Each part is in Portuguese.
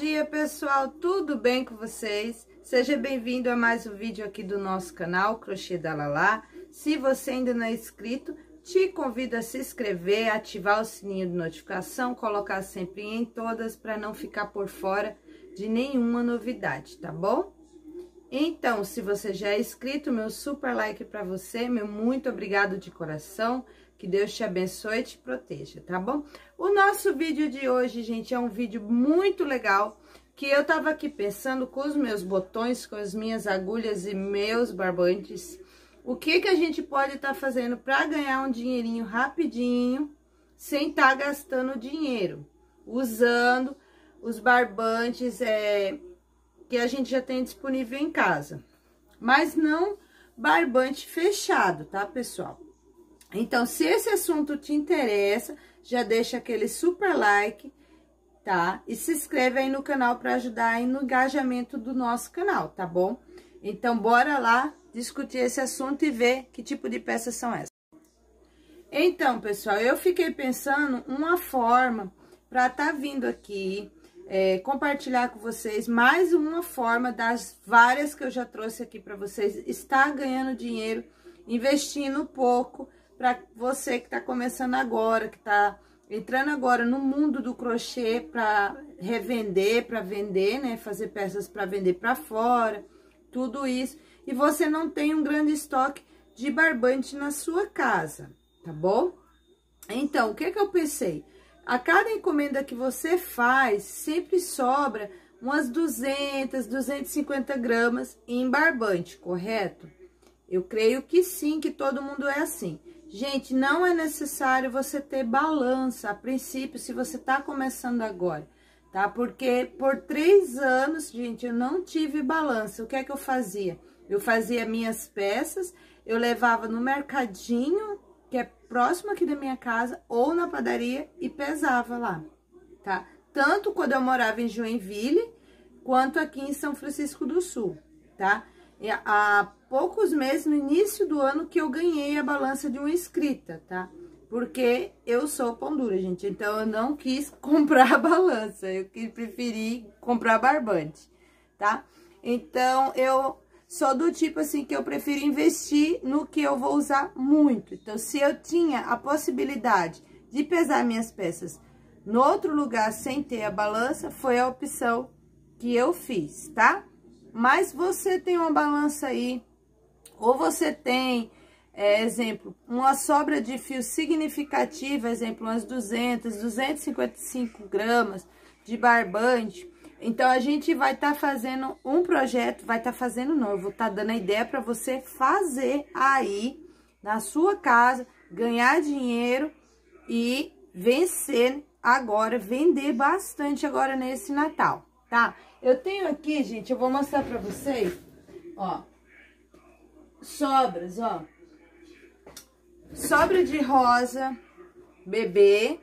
dia pessoal, tudo bem com vocês? Seja bem-vindo a mais um vídeo aqui do nosso canal Crochê da Lala. Se você ainda não é inscrito, te convido a se inscrever, ativar o sininho de notificação, colocar sempre em todas para não ficar por fora de nenhuma novidade, tá bom? Então, se você já é inscrito, meu super like para você, meu muito obrigado de coração. Que Deus te abençoe e te proteja, tá bom? O nosso vídeo de hoje, gente, é um vídeo muito legal, que eu tava aqui pensando com os meus botões, com as minhas agulhas e meus barbantes, o que que a gente pode estar tá fazendo para ganhar um dinheirinho rapidinho, sem estar tá gastando dinheiro, usando os barbantes é, que a gente já tem disponível em casa. Mas não barbante fechado, tá, pessoal? Então, se esse assunto te interessa, já deixa aquele super like, tá? E se inscreve aí no canal para ajudar aí no engajamento do nosso canal, tá bom? Então, bora lá discutir esse assunto e ver que tipo de peças são essas. Então, pessoal, eu fiquei pensando uma forma para estar tá vindo aqui é, compartilhar com vocês mais uma forma das várias que eu já trouxe aqui para vocês. Estar ganhando dinheiro, investindo pouco para você que está começando agora, que está entrando agora no mundo do crochê para revender, para vender, né? Fazer peças para vender para fora, tudo isso. E você não tem um grande estoque de barbante na sua casa, tá bom? Então, o que que eu pensei? A cada encomenda que você faz, sempre sobra umas 200, 250 gramas em barbante, correto? Eu creio que sim, que todo mundo é assim. Gente, não é necessário você ter balança, a princípio, se você tá começando agora, tá? Porque por três anos, gente, eu não tive balança. O que é que eu fazia? Eu fazia minhas peças, eu levava no mercadinho, que é próximo aqui da minha casa, ou na padaria, e pesava lá, tá? Tanto quando eu morava em Joinville, quanto aqui em São Francisco do Sul, tá? Tá? há poucos meses, no início do ano, que eu ganhei a balança de uma escrita, tá? Porque eu sou pão dura, gente, então eu não quis comprar a balança, eu preferi comprar barbante, tá? Então, eu sou do tipo, assim, que eu prefiro investir no que eu vou usar muito. Então, se eu tinha a possibilidade de pesar minhas peças no outro lugar sem ter a balança, foi a opção que eu fiz, tá? Mas você tem uma balança aí, ou você tem, é, exemplo, uma sobra de fio significativa, exemplo, umas 200, 255 gramas de barbante. Então, a gente vai estar tá fazendo um projeto, vai estar tá fazendo novo, vou estar tá dando a ideia para você fazer aí, na sua casa, ganhar dinheiro e vencer agora, vender bastante agora nesse Natal, tá? Eu tenho aqui, gente, eu vou mostrar pra vocês, ó, sobras, ó. Sobra de rosa, bebê,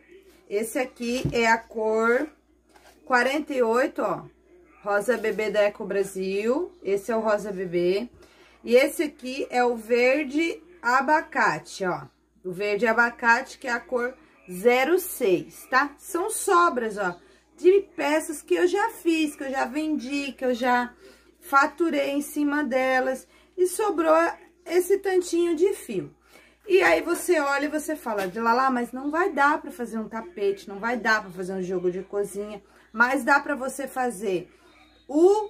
esse aqui é a cor 48, ó, rosa bebê da Eco Brasil, esse é o rosa bebê, e esse aqui é o verde abacate, ó, o verde abacate que é a cor 06, tá? São sobras, ó, de peças que eu já fiz, que eu já vendi, que eu já faturei em cima delas. E sobrou esse tantinho de fio. E aí você olha e você fala, de lá lá, mas não vai dar para fazer um tapete, não vai dar para fazer um jogo de cozinha, mas dá para você fazer o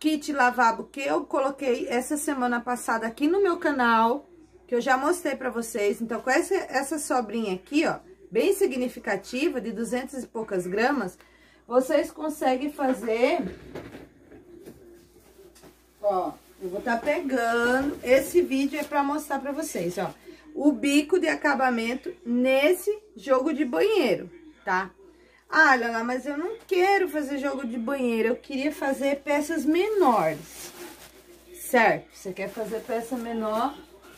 kit lavabo que eu coloquei essa semana passada aqui no meu canal, que eu já mostrei para vocês. Então, com essa, essa sobrinha aqui, ó, bem significativa, de 200 e poucas gramas, vocês conseguem fazer... Ó, eu vou estar tá pegando... Esse vídeo é para mostrar para vocês, ó. O bico de acabamento nesse jogo de banheiro, tá? Ah, Lala, mas eu não quero fazer jogo de banheiro. Eu queria fazer peças menores. Certo, você quer fazer peça menor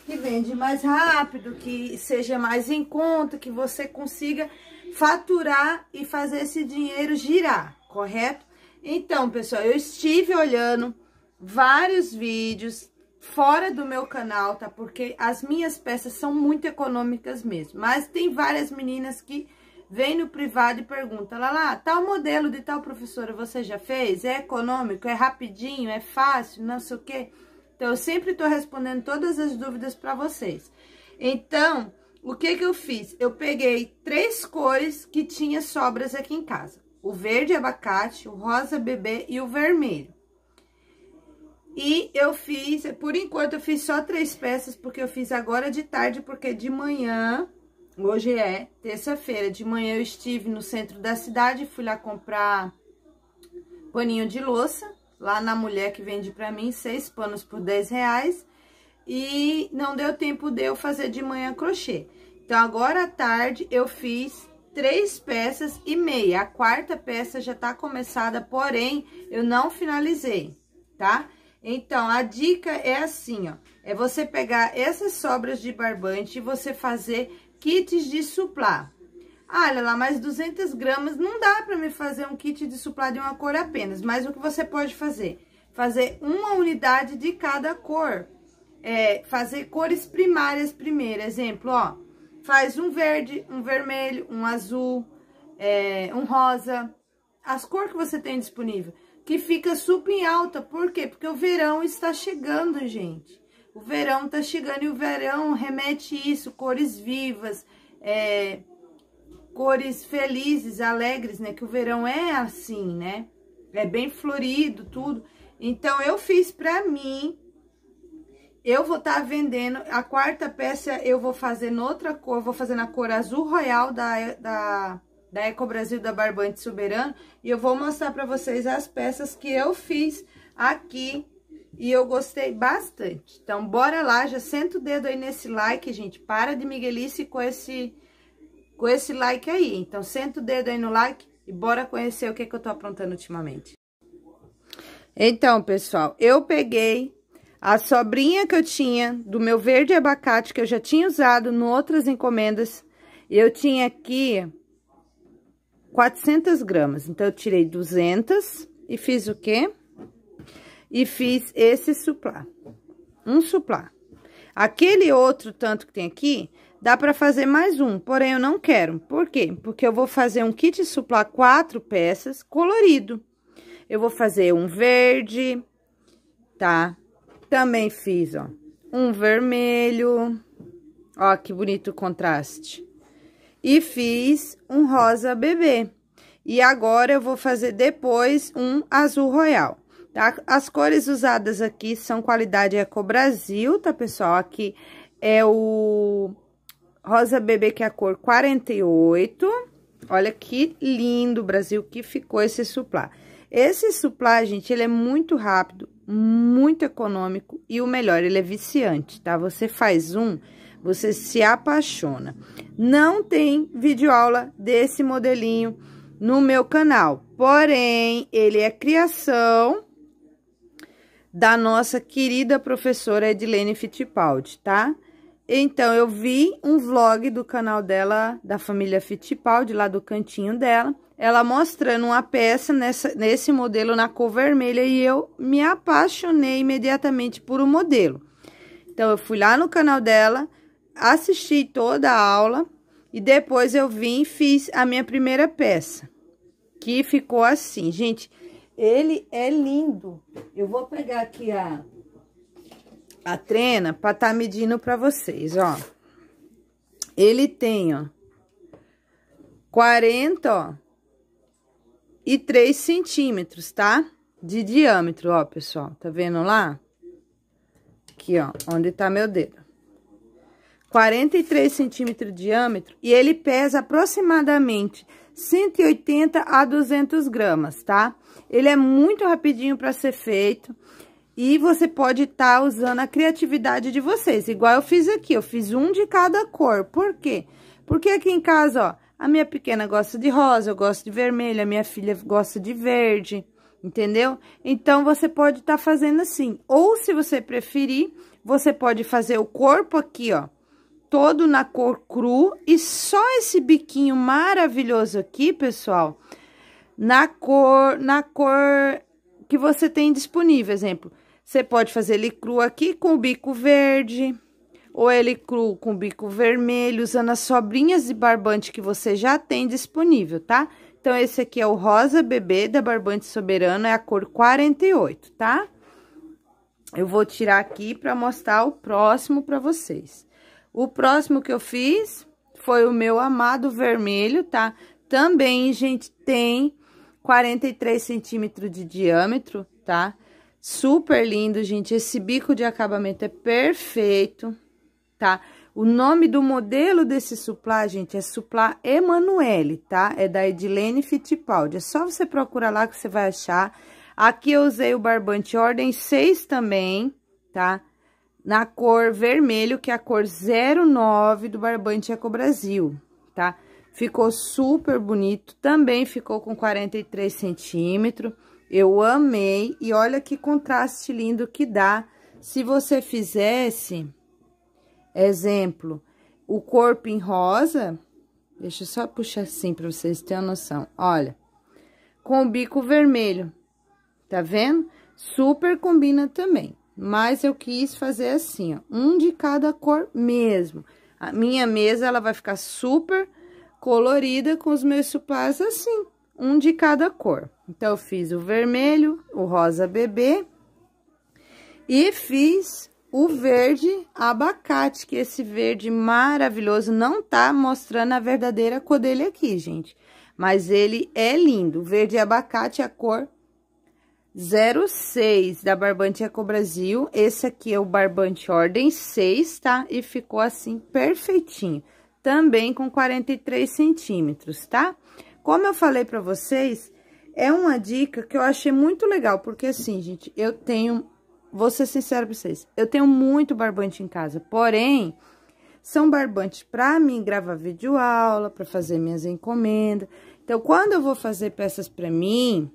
que vende mais rápido, que seja mais em conta, que você consiga faturar e fazer esse dinheiro girar, correto? Então, pessoal, eu estive olhando vários vídeos fora do meu canal, tá? Porque as minhas peças são muito econômicas mesmo, mas tem várias meninas que vem no privado e pergunta, lá lá, tal modelo de tal professora você já fez? É econômico? É rapidinho? É fácil? Não sei o quê? Então, eu sempre estou respondendo todas as dúvidas para vocês. Então, o que que eu fiz? Eu peguei três cores que tinha sobras aqui em casa. O verde abacate, o rosa bebê e o vermelho. E eu fiz, por enquanto eu fiz só três peças, porque eu fiz agora de tarde, porque de manhã, hoje é terça-feira, de manhã eu estive no centro da cidade, fui lá comprar paninho de louça lá na mulher que vende para mim, seis panos por 10 reais. E não deu tempo de eu fazer de manhã crochê. Então, agora à tarde, eu fiz três peças e meia. A quarta peça já tá começada, porém, eu não finalizei, tá? Então, a dica é assim, ó. É você pegar essas sobras de barbante e você fazer kits de suplá olha lá, mais 200 gramas, não dá pra me fazer um kit de suplá de uma cor apenas, mas o que você pode fazer? Fazer uma unidade de cada cor, é, fazer cores primárias primeiro, exemplo, ó, faz um verde, um vermelho, um azul, é, um rosa, as cores que você tem disponível, que fica super em alta, por quê? Porque o verão está chegando, gente, o verão está chegando e o verão remete isso, cores vivas, é cores felizes, alegres, né? Que o verão é assim, né? É bem florido, tudo. Então, eu fiz pra mim. Eu vou estar tá vendendo. A quarta peça eu vou fazer noutra cor. Vou fazer na cor azul royal da, da, da Eco Brasil da Barbante Soberano. E eu vou mostrar pra vocês as peças que eu fiz aqui. E eu gostei bastante. Então, bora lá. Já senta o dedo aí nesse like, gente. Para de miguelice com esse com esse like aí. Então, senta o dedo aí no like e bora conhecer o que, que eu tô aprontando ultimamente. Então, pessoal, eu peguei a sobrinha que eu tinha do meu verde abacate, que eu já tinha usado em outras encomendas. Eu tinha aqui 400 gramas, então eu tirei 200 e fiz o quê? E fiz esse suplá, um suplá. Aquele outro tanto que tem aqui, dá para fazer mais um, porém eu não quero. Por quê? Porque eu vou fazer um kit suplá quatro peças colorido. Eu vou fazer um verde, tá? Também fiz, ó, um vermelho. Ó, que bonito o contraste. E fiz um rosa bebê. E agora eu vou fazer depois um azul royal. Tá? As cores usadas aqui são qualidade Eco Brasil, tá, pessoal? Aqui é o rosa bebê, que é a cor 48. Olha que lindo, Brasil, que ficou esse suplá. Esse suplá, gente, ele é muito rápido, muito econômico e o melhor, ele é viciante, tá? Você faz um, você se apaixona. Não tem videoaula desse modelinho no meu canal, porém, ele é criação da nossa querida professora Edilene Fittipaldi, tá? Então, eu vi um vlog do canal dela, da família Fittipaldi, lá do cantinho dela, ela mostrando uma peça nessa, nesse modelo na cor vermelha e eu me apaixonei imediatamente por o um modelo. Então, eu fui lá no canal dela, assisti toda a aula e depois eu vim e fiz a minha primeira peça, que ficou assim. Gente, ele é lindo. Eu vou pegar aqui a, a trena para estar tá medindo para vocês, ó. Ele tem, ó, 40, ó, e 3 centímetros, tá? De diâmetro, ó, pessoal. Tá vendo lá? Aqui, ó, onde tá meu dedo. 43 centímetros de diâmetro e ele pesa aproximadamente 180 a 200 gramas, tá? Ele é muito rapidinho para ser feito e você pode estar tá usando a criatividade de vocês, igual eu fiz aqui, eu fiz um de cada cor, por quê? Porque aqui em casa, ó, a minha pequena gosta de rosa, eu gosto de vermelho, a minha filha gosta de verde, entendeu? Então, você pode estar tá fazendo assim, ou se você preferir, você pode fazer o corpo aqui, ó, todo na cor cru e só esse biquinho maravilhoso aqui, pessoal, na cor, na cor que você tem disponível, exemplo, você pode fazer ele cru aqui com o bico verde, ou ele cru com o bico vermelho, usando as sobrinhas de barbante que você já tem disponível, tá? Então, esse aqui é o rosa bebê da Barbante Soberano, é a cor 48, tá? Eu vou tirar aqui para mostrar o próximo para vocês. O próximo que eu fiz foi o meu amado vermelho, tá? Também, gente, tem 43 centímetros de diâmetro, tá? Super lindo, gente. Esse bico de acabamento é perfeito, tá? O nome do modelo desse suplá, gente, é suplá Emanuele, tá? É da Edilene Fittipaldi. É só você procurar lá que você vai achar. Aqui eu usei o barbante ordem 6 também, tá? na cor vermelho, que é a cor 09 do barbante Eco Brasil, tá? Ficou super bonito, também ficou com 43 centímetros, eu amei, e olha que contraste lindo que dá. Se você fizesse, exemplo, o corpo em rosa, deixa eu só puxar assim para vocês terem uma noção, olha, com o bico vermelho, tá vendo? Super combina também. Mas eu quis fazer assim, ó, um de cada cor mesmo. A minha mesa, ela vai ficar super colorida com os meus supás assim, um de cada cor. Então, eu fiz o vermelho, o rosa bebê e fiz o verde abacate, que esse verde maravilhoso não tá mostrando a verdadeira cor dele aqui, gente. Mas ele é lindo, verde abacate é a cor 06 da Barbante Eco Brasil. Esse aqui é o barbante ordem 6, tá? E ficou assim perfeitinho. Também com 43 centímetros, tá? Como eu falei pra vocês, é uma dica que eu achei muito legal. Porque assim, gente, eu tenho... Vou ser sincera pra vocês. Eu tenho muito barbante em casa. Porém, são barbantes pra mim gravar vídeo aula, pra fazer minhas encomendas. Então, quando eu vou fazer peças pra mim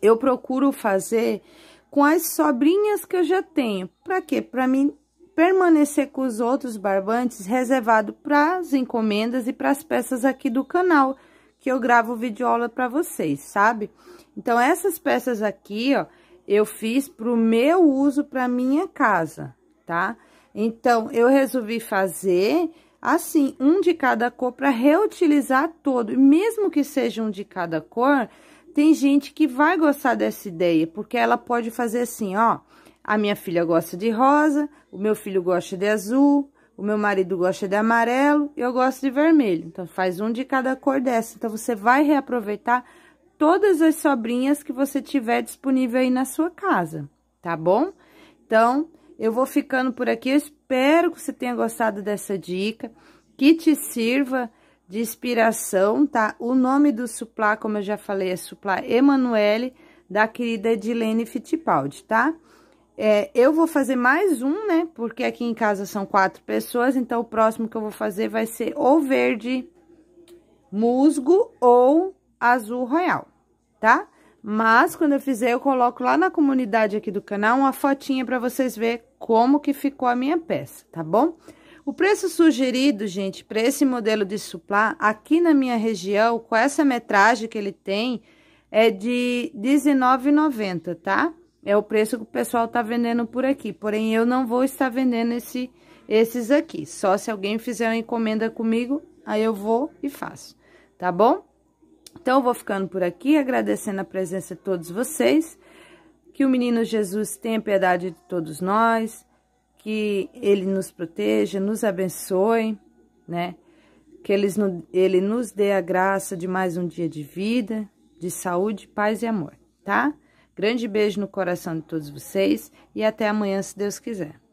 eu procuro fazer com as sobrinhas que eu já tenho. Para quê? Para mim permanecer com os outros barbantes reservado para as encomendas e para as peças aqui do canal, que eu gravo vídeo aula para vocês, sabe? Então, essas peças aqui, ó, eu fiz pro meu uso, para minha casa, tá? Então, eu resolvi fazer assim, um de cada cor para reutilizar todo. E mesmo que seja um de cada cor, tem gente que vai gostar dessa ideia, porque ela pode fazer assim, ó. A minha filha gosta de rosa, o meu filho gosta de azul, o meu marido gosta de amarelo, eu gosto de vermelho. Então, faz um de cada cor dessa. Então, você vai reaproveitar todas as sobrinhas que você tiver disponível aí na sua casa, tá bom? Então, eu vou ficando por aqui. Eu espero que você tenha gostado dessa dica, que te sirva de inspiração, tá? O nome do suplá, como eu já falei, é suplá Emanuele, da querida Edilene Fittipaldi, tá? É, eu vou fazer mais um, né? Porque aqui em casa são quatro pessoas, então o próximo que eu vou fazer vai ser ou verde musgo ou azul royal, tá? Mas quando eu fizer, eu coloco lá na comunidade aqui do canal uma fotinha para vocês ver como que ficou a minha peça, tá bom? O preço sugerido, gente, para esse modelo de suplá, aqui na minha região, com essa metragem que ele tem, é de R$19,90, tá? É o preço que o pessoal tá vendendo por aqui, porém eu não vou estar vendendo esse, esses aqui, só se alguém fizer uma encomenda comigo, aí eu vou e faço, tá bom? Então, eu vou ficando por aqui, agradecendo a presença de todos vocês, que o menino Jesus tenha piedade de todos nós, que Ele nos proteja, nos abençoe, né? Que Ele nos dê a graça de mais um dia de vida, de saúde, paz e amor, tá? Grande beijo no coração de todos vocês e até amanhã, se Deus quiser.